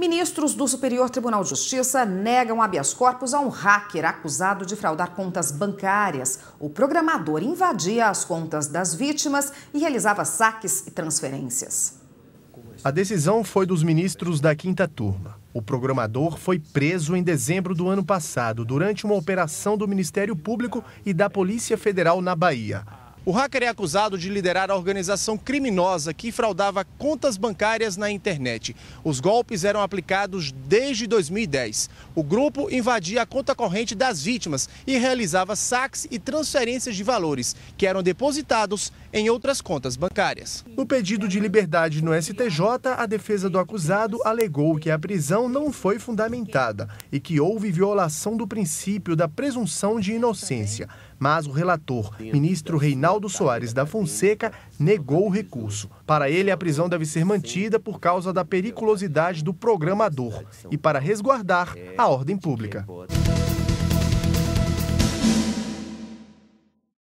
Ministros do Superior Tribunal de Justiça negam habeas corpus a um hacker acusado de fraudar contas bancárias. O programador invadia as contas das vítimas e realizava saques e transferências. A decisão foi dos ministros da quinta turma. O programador foi preso em dezembro do ano passado durante uma operação do Ministério Público e da Polícia Federal na Bahia. O hacker é acusado de liderar a organização criminosa que fraudava contas bancárias na internet. Os golpes eram aplicados desde 2010. O grupo invadia a conta corrente das vítimas e realizava saques e transferências de valores que eram depositados em outras contas bancárias. No pedido de liberdade no STJ, a defesa do acusado alegou que a prisão não foi fundamentada e que houve violação do princípio da presunção de inocência. Mas o relator, ministro Reinaldo Reinaldo tá, Soares da Fonseca negou o recurso. Para ele, a prisão deve ser mantida por causa da periculosidade do programador e para resguardar a ordem pública.